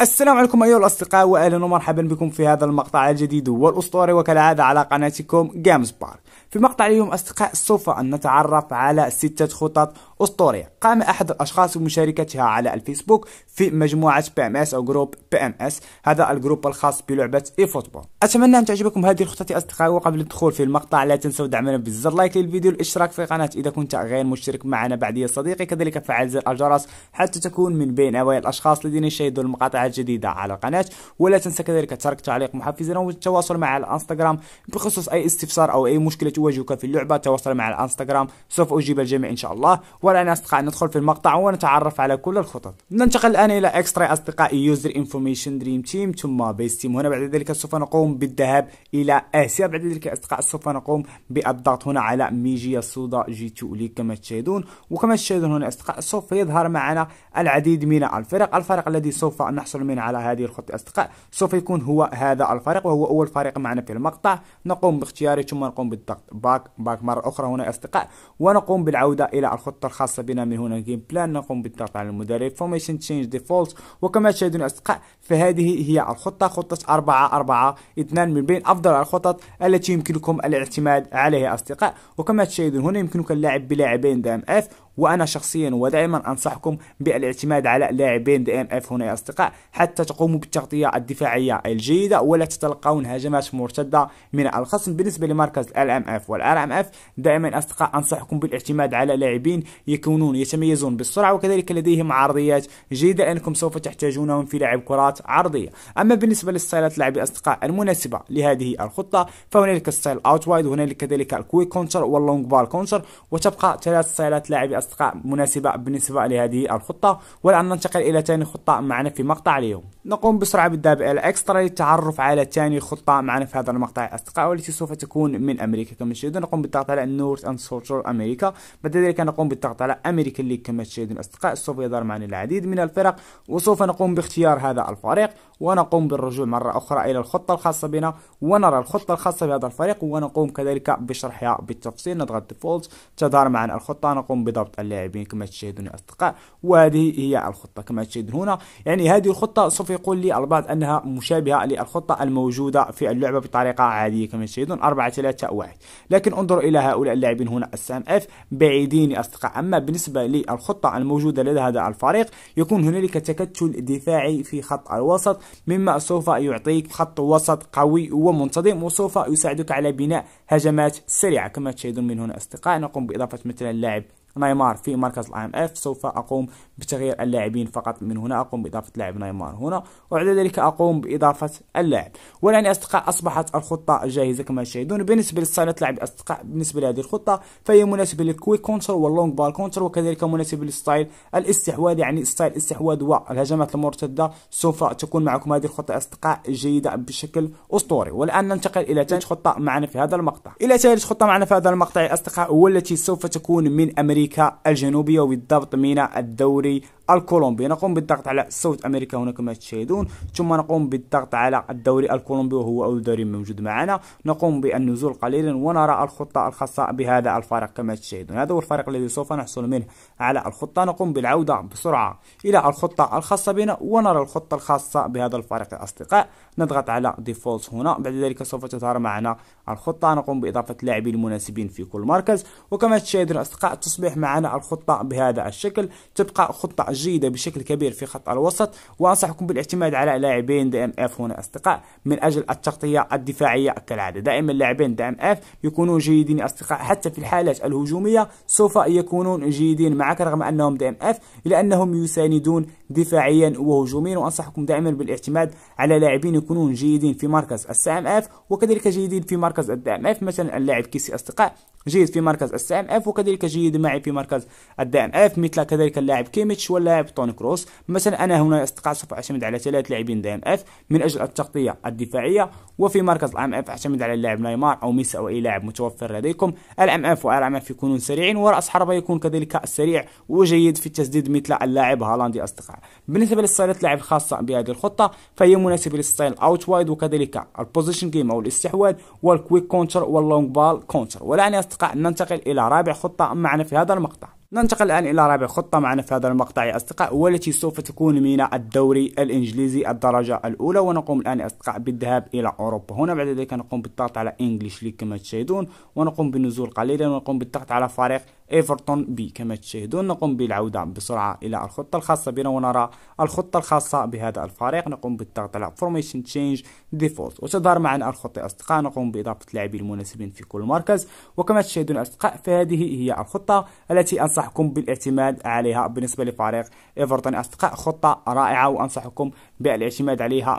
السلام عليكم ايها الاصدقاء واهلا ومرحبا بكم في هذا المقطع الجديد والاسطوري وكالعاده على قناتكم جيمز بارك في مقطع اليوم اصدقاء سوف ان نتعرف على ستة خطط أسطورية قام أحد الأشخاص بمشاركتها على الفيسبوك في مجموعة بي ام اس أو جروب بي ام اس هذا الجروب الخاص بلعبة اي فوتبول أتمنى أن تعجبكم هذه الخطة أصدقائي وقبل الدخول في المقطع لا تنسوا دعمنا بالزر لايك للفيديو والاشتراك في القناة إذا كنت غير مشترك معنا بعد يا صديقي كذلك فعل زر الجرس حتى تكون من بين أوائل الأشخاص الذين يشاهدون المقاطع الجديدة على القناة ولا تنسى كذلك ترك تعليق محفزا والتواصل مع الانستغرام بخصوص أي استفسار أو أي مشكلة تواجهك في اللعبة تواصل مع الانستغرام سوف أجيب الجميع إن شاء الله نحاول أن أصدقاء ندخل في المقطع ونتعرف على كل الخطط ننتقل الآن إلى إكسترا اصدقائي يوزر انفورميشن دريم تيم ثم بيس تيم هنا بعد ذلك سوف نقوم بالذهاب إلى آسيا بعد ذلك أصدقاء سوف نقوم بالضغط هنا على ميجيا سودا جي 2 لي كما تشاهدون وكما تشاهدون هنا أصدقاء سوف يظهر معنا العديد من الفرق الفرق الذي سوف نحصل من على هذه الخطة أصدقاء سوف يكون هو هذا الفريق وهو أول فريق معنا في المقطع نقوم باختياره ثم نقوم بالضغط باك باك مرة أخرى هنا أصدقاء ونقوم بالعودة إلى الخطة الخاصة بنا من هنا جيم بلان نقوم بالضغط على المدرب فورميشن تشينج ديفولت وكما تشاهدون أصدقاء فهذه هي الخطة خطة 4 4 2 من بين أفضل الخطط التي يمكنكم الاعتماد عليها أصدقاء وكما تشاهدون هنا يمكنك اللعب بلاعبين دام اف وأنا شخصيا ودائما أنصحكم بالاعتماد على لاعبين دي ام اف هنا يا أصدقاء حتى تقوموا بالتغطية الدفاعية الجيدة ولا تتلقون هجمات مرتدة من الخصم بالنسبة لمركز ال ام اف والار ام اف دائما أصدقاء أنصحكم بالاعتماد على لاعبين يكونون يتميزون بالسرعة وكذلك لديهم عرضيات جيدة لأنكم سوف تحتاجونهم في لعب كرات عرضية أما بالنسبة للستايلات لاعبي أصدقاء المناسبة لهذه الخطة فهنالك ستايل اوت وايد وهنالك كذلك الكويك كونتر واللونج بال كونتر وتبقى ثلاث ستايلات لاعبي أصدقاء مناسبة بالنسبة لهذه الخطة والآن ننتقل إلى ثاني خطة معنا في مقطع اليوم نقوم بسرعة بالدابع الإكسترا للتعرف على ثاني خطة معنا في هذا المقطع أصدقاء والتي سوف تكون من أمريكا كما تشاهدون نقوم بالضغط على نورث أند سوتر أمريكا بعد ذلك نقوم بالضغط على أمريكا اللي كما تشاهدون أصدقاء سوف يظهر معنا العديد من الفرق وسوف نقوم باختيار هذا الفريق ونقوم بالرجوع مرة أخرى إلى الخطة الخاصة بنا ونرى الخطة الخاصة بهذا الفريق ونقوم كذلك بشرحها بالتفصيل نضغط ديفولت تظهر معنا الخطة نقوم بضبط اللاعبين كما تشاهدون يا أصدقاء وهذه هي الخطة كما تشاهدون هنا يعني هذه الخطة سوف يقول لي البعض أنها مشابهة للخطة الموجودة في اللعبة بطريقة عادية كما تشاهدون 4 3 1 لكن انظروا إلى هؤلاء اللاعبين هنا السام اف بعيدين يا أصدقاء أما بالنسبة للخطة الموجودة لدى هذا الفريق يكون هنالك تكتل دفاعي في خط الوسط مما سوف يعطيك خط وسط قوي ومنتظم وسوف يساعدك على بناء هجمات سريعة كما تشاهدون من هنا أصدقاء نقوم بإضافة مثلا لاعب نيمار في مركز الاي ام اف سوف اقوم بتغيير اللاعبين فقط من هنا اقوم باضافه لاعب نيمار هنا وبعد ذلك اقوم باضافه اللاعب والان اصدقاء اصبحت الخطه جاهزه كما تشاهدون بالنسبه لصانه لاعب اصدقاء بالنسبه لهذه الخطه فهي مناسبه للكويك كونتر واللونج بال كونتر وكذلك مناسبه للستايل الاستحواذ يعني ستايل الاستحواذ والهجمات المرتده سوف تكون معكم هذه الخطه اصدقاء جيده بشكل اسطوري والان ننتقل الى ثالث خطه معنا في هذا المقطع الى ثالث خطه معنا في هذا المقطع اصدقاء والتي سوف تكون من امريكا أمريكا الجنوبية وبالضبط ميناء الدوري الكولومبي نقوم بالضغط على صوت أمريكا هنا كما تشاهدون ثم نقوم بالضغط على الدوري الكولومبي وهو أول دوري موجود معنا نقوم بالنزول قليلا ونرى الخطة الخاصة بهذا الفريق كما تشاهدون هذا هو الفريق الذي سوف نحصل منه على الخطة نقوم بالعودة بسرعة إلى الخطة الخاصة بنا ونرى الخطة الخاصة بهذا الفريق أصدقاء نضغط على ديفولت هنا بعد ذلك سوف تظهر معنا الخطة نقوم بإضافة اللاعبين المناسبين في كل مركز وكما تشاهدون أصدقاء تصبح تتضح معنا الخطة بهذا الشكل تبقى خطة جيدة بشكل كبير في خط الوسط وأنصحكم بالاعتماد على لاعبين دي ام اف هنا أصدقاء من أجل التغطية الدفاعية كالعادة دائما لاعبين دي ام اف يكونون جيدين أصدقاء حتى في الحالات الهجومية سوف يكونون جيدين معك رغم أنهم دي ام اف لأنهم يساندون دفاعيا وهجوميا وأنصحكم دائما بالاعتماد على لاعبين يكونون جيدين في مركز السي ام اف وكذلك جيدين في مركز الدي ام اف مثلا اللاعب كيسي أصدقاء جيد في مركز السي ام اف وكذلك جيد معي في مركز الدائم اف مثل كذلك اللاعب كيميتش واللاعب توني كروس مثلا انا هنا استقع سوف اعتمد على ثلاث لاعبين دائم اف من اجل التغطيه الدفاعيه وفي مركز الام اف اعتمد على اللاعب نيمار او ميسي او اي لاعب متوفر لديكم الام اف والام اف يكونون سريعين وراس حربه يكون كذلك سريع وجيد في التسديد مثل اللاعب هالاندي اصدقاء بالنسبه للستايلات اللاعب الخاصه بهذه الخطه فهي مناسبه للستايل اوت وايد وكذلك البوزيشن جيم او الاستحواذ والكويك كونتر واللونج بال كونتر والان يا اصدقاء ننتقل الى رابع خطه معنا في هذا هذا المقطع ننتقل الآن إلى رابع خطة معنا في هذا المقطع يا أصدقاء والتي سوف تكون من الدوري الإنجليزي الدرجة الأولى ونقوم الآن يا أصدقاء بالذهاب إلى أوروبا هنا بعد ذلك نقوم بالضغط على إنجليش ليك كما تشاهدون ونقوم بالنزول قليلا ونقوم بالضغط على فريق ايفرتون بي كما تشاهدون نقوم بالعودة بسرعة الى الخطة الخاصة بنا ونرى الخطة الخاصة بهذا الفريق نقوم بالضغط على فورميشن تشينج ديفولت وتظهر معنا الخطة اصدقاء نقوم باضافة اللاعبين المناسبين في كل مركز وكما تشاهدون اصدقاء فهذه هي الخطة التي انصحكم بالاعتماد عليها بالنسبة لفريق ايفرتون اصدقاء خطة رائعة وانصحكم بالاعتماد عليها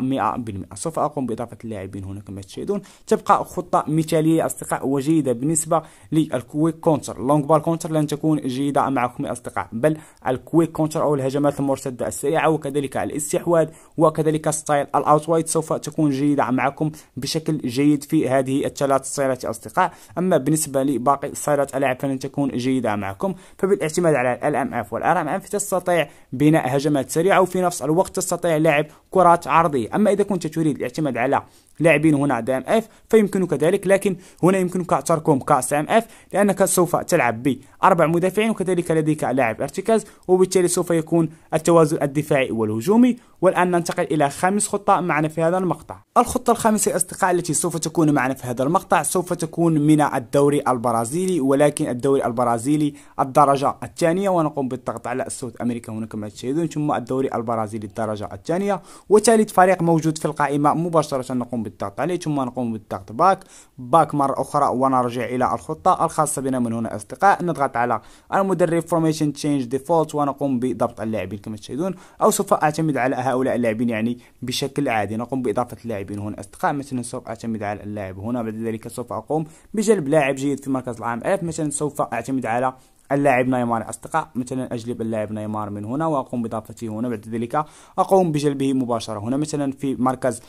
100% سوف اقوم باضافة اللاعبين هنا كما تشاهدون تبقى خطة مثالية اصدقاء وجيدة بالنسبة للكويك كونتر لونج بال كونتر الكونتر لن تكون جيدة معكم يا أصدقاء بل الكويك كونتر أو الهجمات المرتدة السريعة وكذلك الاستحواذ وكذلك ستايل الأوت وايد سوف تكون جيدة معكم بشكل جيد في هذه الثلاث يا أصدقاء أما بالنسبة لباقي سيرات الألعاب فلن تكون جيدة معكم فبالاعتماد على ال ام اف والار ام اف تستطيع بناء هجمات سريعة وفي نفس الوقت تستطيع لعب كرات عرضية أما إذا كنت تريد الاعتماد على لاعبين هنا ام اف فيمكنك ذلك لكن هنا يمكنك تركهم كاس ام اف لانك سوف تلعب باربع مدافعين وكذلك لديك لاعب ارتكاز وبالتالي سوف يكون التوازن الدفاعي والهجومي والان ننتقل الى خامس خطه معنا في هذا المقطع الخطه الخامسه يا اصدقاء التي سوف تكون معنا في هذا المقطع سوف تكون من الدوري البرازيلي ولكن الدوري البرازيلي الدرجه الثانيه ونقوم بالضغط على الصوت امريكا هنا كما تشاهدون ثم الدوري البرازيلي الدرجه الثانيه وثالث فريق موجود في القائمه مباشره نقوم بالضغط عليه ثم نقوم بالضغط باك باك مرة أخرى ونرجع إلى الخطة الخاصة بنا من هنا أصدقاء نضغط على المدرب فورميشن تشينج ديفولت ونقوم بضبط اللاعبين كما تشاهدون أو سوف أعتمد على هؤلاء اللاعبين يعني بشكل عادي نقوم بإضافة اللاعبين هنا أصدقاء مثلا سوف أعتمد على اللاعب هنا بعد ذلك سوف أقوم بجلب لاعب جيد في مركز العام ألف مثلا سوف أعتمد على اللاعب نيمار أصدقاء مثلا أجلب اللاعب نيمار من هنا وأقوم بإضافته هنا بعد ذلك أقوم بجلبه مباشرة هنا مثلا في مركز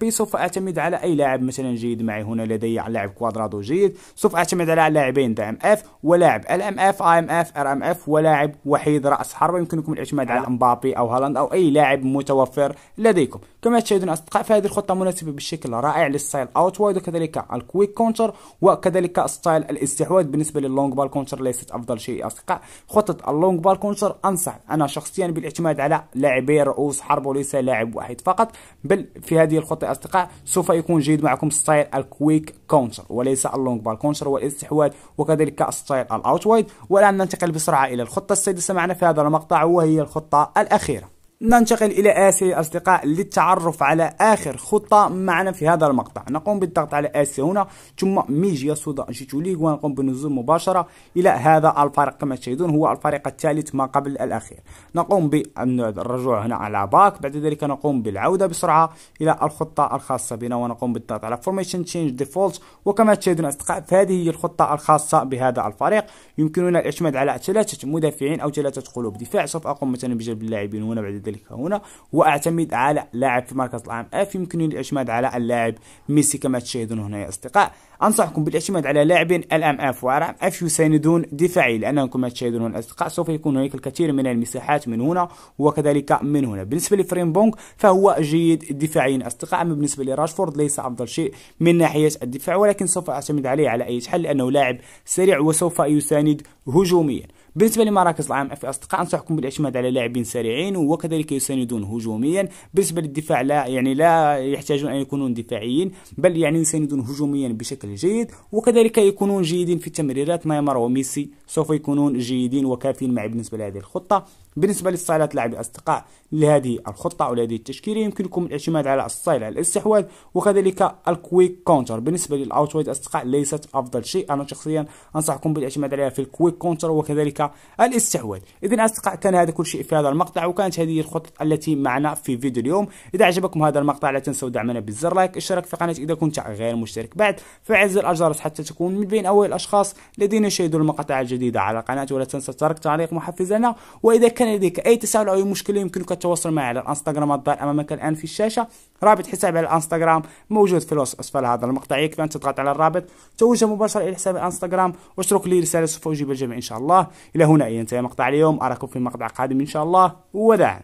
بي سوف أعتمد على أي لاعب مثلا جيد معي هنا لدي لاعب كوادرادو جيد سوف أعتمد على لاعبين دعم اف ولاعب ال ام اف اي ام اف ار ام اف ولاعب وحيد رأس حربة يمكنكم الاعتماد على امبابي نعم. أو هالاند أو أي لاعب متوفر لديكم كما تشاهدون أصدقاء فهذه الخطة مناسبة بشكل رائع للستايل اوت وايد وكذلك الكويك كونتر وكذلك ستايل الاستحواذ بالنسبة للونج بال كونتر ليست أفضل افضل شيء اصدقاء خطه اللونج بال كونسر انصح انا شخصيا بالاعتماد على لاعبي رؤوس حرب وليس لاعب واحد فقط بل في هذه الخطه اصدقاء سوف يكون جيد معكم ستايل الكويك كونسر وليس اللونج بال كونسر والاستحواذ وكذلك ستايل الاوت وايد والان ننتقل بسرعه الى الخطه السادسه معنا في هذا المقطع وهي الخطه الاخيره ننتقل إلى آسيا يا أصدقاء للتعرف على آخر خطة معنا في هذا المقطع نقوم بالضغط على آسيا هنا ثم ميجيا سودا جيتو ليغ ونقوم بالنزول مباشرة إلى هذا الفريق كما تشاهدون هو الفريق الثالث ما قبل الأخير نقوم بالرجوع هنا على باك بعد ذلك نقوم بالعودة بسرعة إلى الخطة الخاصة بنا ونقوم بالضغط على فورميشن تشينج ديفولت وكما تشاهدون أصدقاء فهذه هي الخطة الخاصة بهذا الفريق يمكننا الاعتماد على ثلاثة مدافعين أو ثلاثة قلوب دفاع سوف أقوم مثلا بجلب اللاعبين هنا بعد ذلك هنا واعتمد على لاعب في مركز العام اف يمكنني الاعتماد على اللاعب ميسي كما تشاهدون هنا يا اصدقاء انصحكم بالاعتماد على لاعبين الام اف وارام اف يساندون دفاعي لانهم كما تشاهدون هنا اصدقاء سوف يكون هناك الكثير من المساحات من هنا وكذلك من هنا بالنسبه لفريم بونغ فهو جيد دفاعيا اصدقاء اما بالنسبه لراشفورد ليس افضل شيء من ناحيه الدفاع ولكن سوف اعتمد عليه على اي حل لانه لاعب سريع وسوف يساند هجوميا بالنسبة لمراكز العام في أصدقاء أنصحكم بالاعتماد على لاعبين سريعين وكذلك يساندون هجوميا بالنسبة للدفاع لا يعني لا يحتاجون أن يكونون دفاعيين بل يعني يساندون هجوميا بشكل جيد وكذلك يكونون جيدين في التمريرات ما يمر وميسي سوف يكونون جيدين وكافيين معي بالنسبة لهذه الخطة بالنسبة للصالات لاعب الأصدقاء لهذه الخطة أو لهذه التشكيلة يمكنكم الاعتماد على الصيل على الاستحواذ وكذلك الكويك كونتر بالنسبة للأوتويد اصدقاء ليست أفضل شيء أنا شخصيا أنصحكم بالاعتماد عليها في الكويك كونتر وكذلك الاستحواذ اذا اصدقاء كان هذا كل شيء في هذا المقطع وكانت هذه الخطط التي معنا في فيديو اليوم اذا عجبكم هذا المقطع لا تنسوا دعمنا بالزر لايك اشتراك في القناه اذا كنت غير مشترك بعد فعز الجرس حتى تكون من بين اول الاشخاص الذين يشاهدون المقاطع الجديده على القناه ولا تنسى ترك تعليق محفز لنا واذا كان لديك اي تساؤل او اي مشكله يمكنك التواصل معي على الانستغرام الظاهر امامك الان في الشاشه رابط حسابي على الانستغرام موجود في الوصف اسفل هذا المقطع يكفي ان تضغط على الرابط توجه مباشره الى حساب الانستغرام واشترك لي رساله سوف اجيب الجميع ان شاء الله إلى هنا ينتهي مقطع اليوم أراكم في مقطع قادم إن شاء الله وداعا